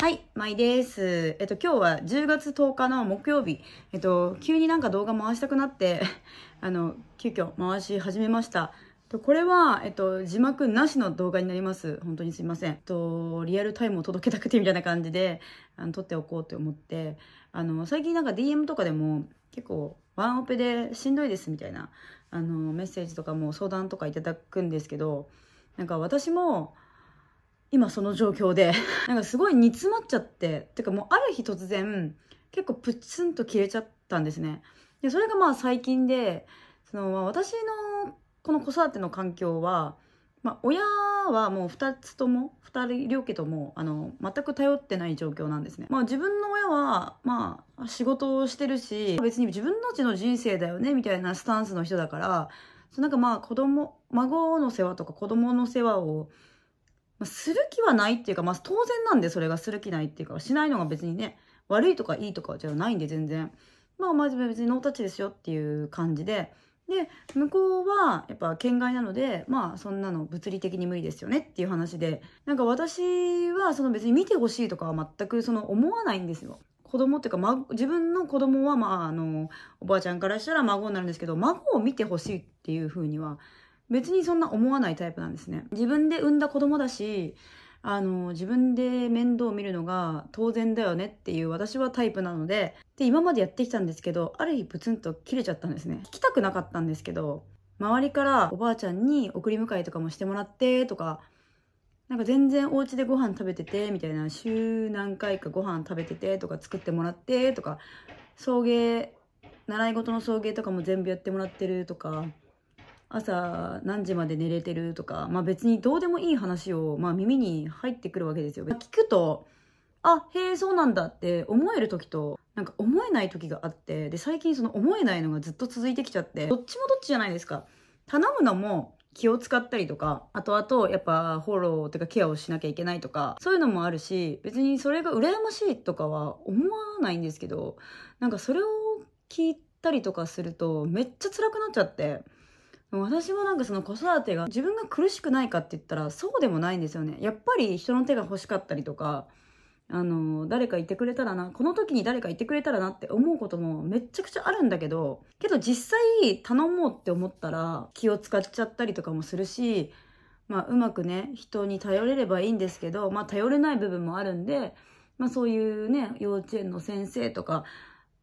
はい、まいです。えっと、今日は10月10日の木曜日、えっと、急になんか動画回したくなって あの、急遽回し始めました。これは、えっと、字幕なしの動画になります。本当にすいません。えっと、リアルタイムを届けたくてみたいな感じで、あの撮っておこうと思って、あの、最近なんか DM とかでも結構ワンオペでしんどいですみたいな、あの、メッセージとかも相談とかいただくんですけど、なんか私も、今その状況で なんかすごい煮詰まっちゃっててかもうある日突然結構プツンと切れちゃったんですねでそれがまあ最近でその私のこの子育ての環境は、まあ、親はもう2つとも2人両家ともあの全く頼ってない状況なんですね、まあ、自分の親はまあ仕事をしてるし別に自分うちの人生だよねみたいなスタンスの人だからなんかまあ子供孫の世話とか子供の世話をまあ、する気はないっていうか、まあ、当然なんでそれがする気ないっていうか、しないのが別にね、悪いとかいいとかじゃないんで全然。まあ、まず別にノータッチですよっていう感じで。で、向こうはやっぱ県外なので、まあそんなの物理的に無理ですよねっていう話で、なんか私はその別に見てほしいとかは全くその思わないんですよ。子供っていうか、ま、自分の子供はまああの、おばあちゃんからしたら孫になるんですけど、孫を見てほしいっていうふうには別にそんな思わないタイプなんですね。自分で産んだ子供だし、あの、自分で面倒を見るのが当然だよねっていう私はタイプなので、で、今までやってきたんですけど、ある日プツンと切れちゃったんですね。聞きたくなかったんですけど、周りからおばあちゃんに送り迎えとかもしてもらってとか、なんか全然お家でご飯食べててみたいな、週何回かご飯食べててとか作ってもらってとか、送迎、習い事の送迎とかも全部やってもらってるとか、朝何時まで寝れてるとか、まあ別にどうでもいい話を、まあ耳に入ってくるわけですよ。聞くと、あ、へえ、そうなんだって思える時と、なんか思えない時があって、で、最近その思えないのがずっと続いてきちゃって、どっちもどっちじゃないですか。頼むのも気を使ったりとか、あとあとやっぱフォローとかケアをしなきゃいけないとか、そういうのもあるし、別にそれが羨ましいとかは思わないんですけど、なんかそれを聞いたりとかするとめっちゃ辛くなっちゃって、私もなんかその子育てが自分が苦しくないかって言ったらそうでもないんですよね。やっぱり人の手が欲しかったりとか、あの、誰かいてくれたらな、この時に誰かいてくれたらなって思うこともめっちゃくちゃあるんだけど、けど実際頼もうって思ったら気を使っちゃったりとかもするし、まあうまくね、人に頼れればいいんですけど、まあ頼れない部分もあるんで、まあそういうね、幼稚園の先生とか、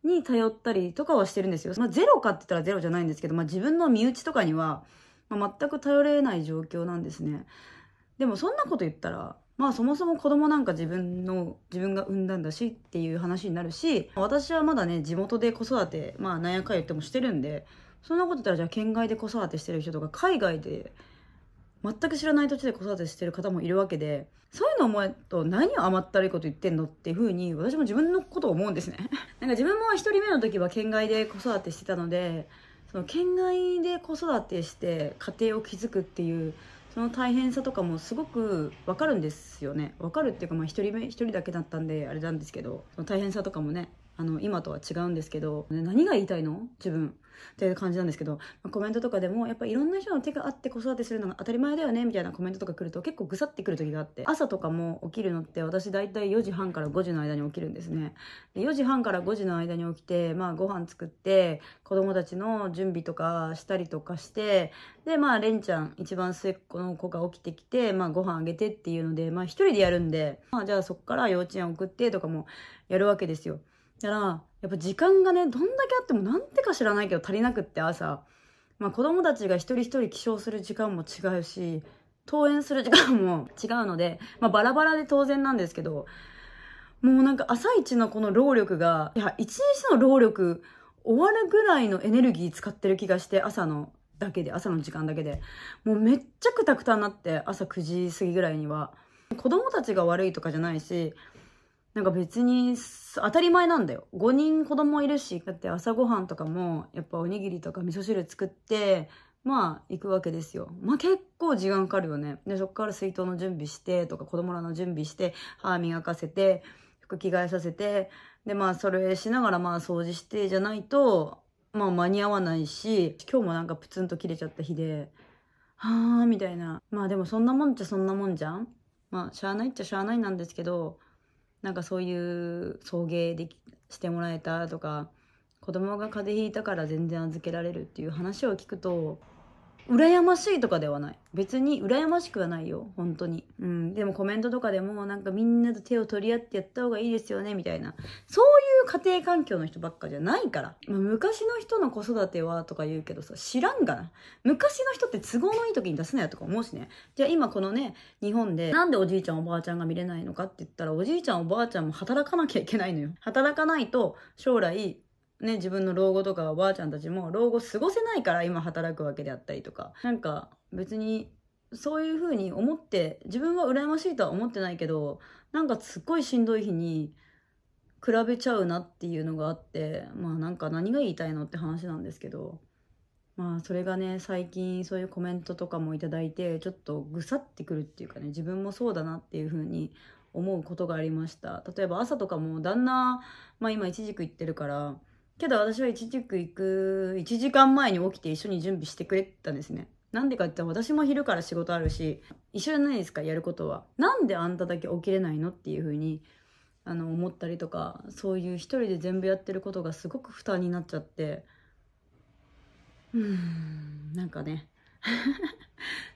に頼ったりとかはしてるんですよ。まあ、ゼロかって言ったらゼロじゃないんですけど、まあ、自分の身内とかには、まあ、全く頼れない状況なんですね。でもそんなこと言ったら、まあそもそも子供なんか自分の、自分が産んだんだしっていう話になるし、私はまだね、地元で子育て、まあなんやかんや言ってもしてるんで、そんなこと言ったらじゃあ県外で子育てしてる人とか、海外で全く知らない土地で子育てしてる方もいるわけでそういうのを思えと何を甘ったるいこと言ってんのっていう風に私も自分のことを思うんですね なんか自分も1人目の時は県外で子育てしてたのでその県外で子育てして家庭を築くっていうその大変さとかもすごくわかるんですよねわかるっていうかまあ1人目1人だけだったんであれなんですけどその大変さとかもねあの今とは違うんですけど何が言いたいの自分っていう感じなんですけど、まあ、コメントとかでもやっぱいろんな人の手があって子育てするのが当たり前だよねみたいなコメントとか来ると結構ぐさってくる時があって朝とかも起きるのって私大体4時半から5時の間に起きるんですねで4時半から5時の間に起きてまあご飯作って子供たちの準備とかしたりとかしてでまあレンちゃん一番末っ子の子が起きてきてまあご飯あげてっていうのでまあ一人でやるんでまあじゃあそっから幼稚園送ってとかもやるわけですよだから、やっぱ時間がね、どんだけあってもなんてか知らないけど足りなくって朝。まあ子供たちが一人一人起床する時間も違うし、登園する時間も違うので、まあバラバラで当然なんですけど、もうなんか朝一のこの労力が、いや、一日の労力終わるぐらいのエネルギー使ってる気がして、朝のだけで、朝の時間だけで。もうめっちゃくたくたになって、朝9時過ぎぐらいには。子供たちが悪いとかじゃないし、なんか別に当たり前なんだよ。5人子供いるし、だって朝ごはんとかも、やっぱおにぎりとか味噌汁作って、まあ行くわけですよ。まあ結構時間かかるよね。で、そっから水筒の準備してとか子供らの準備して、歯磨かせて、服着替えさせて、でまあそれしながらまあ掃除してじゃないと、まあ間に合わないし、今日もなんかプツンと切れちゃった日で、はあみたいな。まあでもそんなもんじゃそんなもんじゃんまあしゃあないっちゃしゃあないなんですけど、なんかそういう送迎でしてもらえたとか子供が風邪ひいたから全然預けられるっていう話を聞くと羨ましいとかではない。別に羨ましくはないよ。本当に。うん。でもコメントとかでもなんかみんなと手を取り合ってやった方がいいですよね、みたいな。そういう家庭環境の人ばっかじゃないから。まあ、昔の人の子育てはとか言うけどさ、知らんがな。昔の人って都合のいい時に出すなよとか思うしね。じゃあ今このね、日本でなんでおじいちゃんおばあちゃんが見れないのかって言ったら、おじいちゃんおばあちゃんも働かなきゃいけないのよ。働かないと将来ね、自分の老後とかおばあちゃんたちも老後過ごせないから今働くわけであったりとか、なんか別にそういうふうに思って、自分は羨ましいとは思ってないけど、なんかすっごいしんどい日に比べちゃうなっていうのがあって、まあなんか何が言いたいのって話なんですけど、まあそれがね、最近そういうコメントとかもいただいて、ちょっとぐさってくるっていうかね、自分もそうだなっていうふうに思うことがありました。例えば朝とかも旦那、まあ今一軸行ってるから、けど私は一区行く1時間前に起きて一緒に準備してくれたんですね。なんでかって私も昼から仕事あるし、一緒じゃないですか、やることは。なんであんただけ起きれないのっていうふうに、あの、思ったりとか、そういう一人で全部やってることがすごく負担になっちゃって、うーん、なんかね。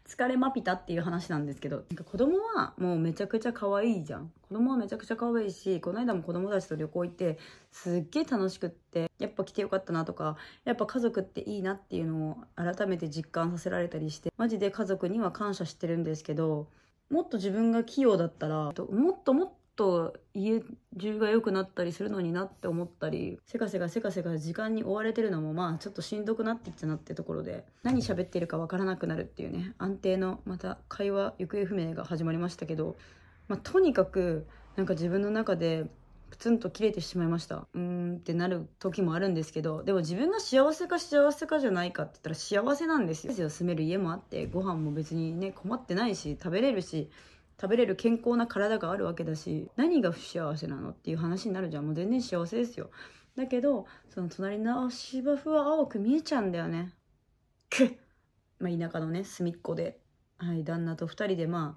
疲れまぴたっていう話なんですけど、なんか子供はもうめちゃくちゃ可愛いじゃん。子供はめちゃくちゃ可愛いし、この間も子供たちと旅行行って、すっげえ楽しくって、やっぱ来てよかったなとか、やっぱ家族っていいなっていうのを改めて実感させられたりして、マジで家族には感謝してるんですけど、もっと自分が器用だったら、もっともっと家中が良くなったりするのになって思ったりせかせかせかせか時間に追われてるのもまあちょっとしんどくなってきたなってところで何喋ってるかわからなくなるっていうね安定のまた会話行方不明が始まりましたけど、まあ、とにかくなんか自分の中でプツンと切れてしまいましたうーんってなる時もあるんですけどでも自分が幸せか幸せかじゃないかって言ったら幸せなんですよ住める家もあってご飯も別にね困ってないし食べれるし食べれる健康な体があるわけだし何が不幸せなのっていう話になるじゃんもう全然幸せですよだけどその隣の芝生は青く見えちゃうんだよねくっ、まあ、田舎のね隅っこで、はい、旦那と2人でま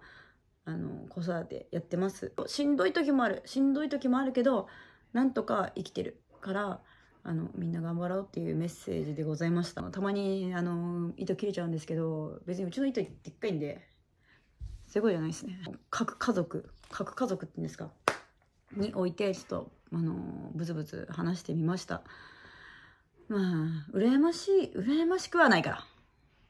ああの子育てやってますしんどい時もあるしんどい時もあるけどなんとか生きてるからあのみんな頑張ろうっていうメッセージでございましたたまにあの糸切れちゃうんですけど別にうちの糸でっかいんですごいじゃないですね核家族核家族って言うんですかにおいてちょっとあのブツブツ話してみましたまあ羨ましい羨ましくはないから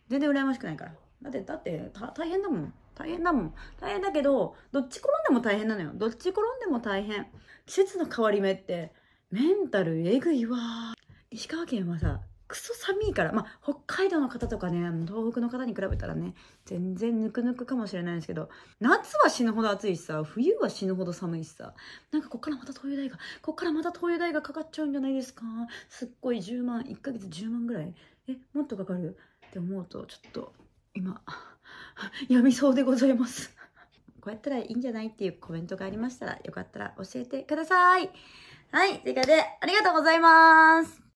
全然羨ましくないからだってだって大変だもん大変だもん大変だけどどっち転んでも大変なのよどっち転んでも大変季節の変わり目ってメンタルえぐいわ石川県はさクソ寒いから、まあ、北海道の方とかね、東北の方に比べたらね、全然ぬくぬくかもしれないんですけど、夏は死ぬほど暑いしさ、冬は死ぬほど寒いしさ、なんかこっからまた灯油代が、こっからまた灯油代がかかっちゃうんじゃないですか。すっごい10万、1ヶ月10万ぐらい。え、もっとかかるって思うと、ちょっと、今、やみそうでございます。こうやったらいいんじゃないっていうコメントがありましたら、よかったら教えてください。はい、というで、ありがとうございます。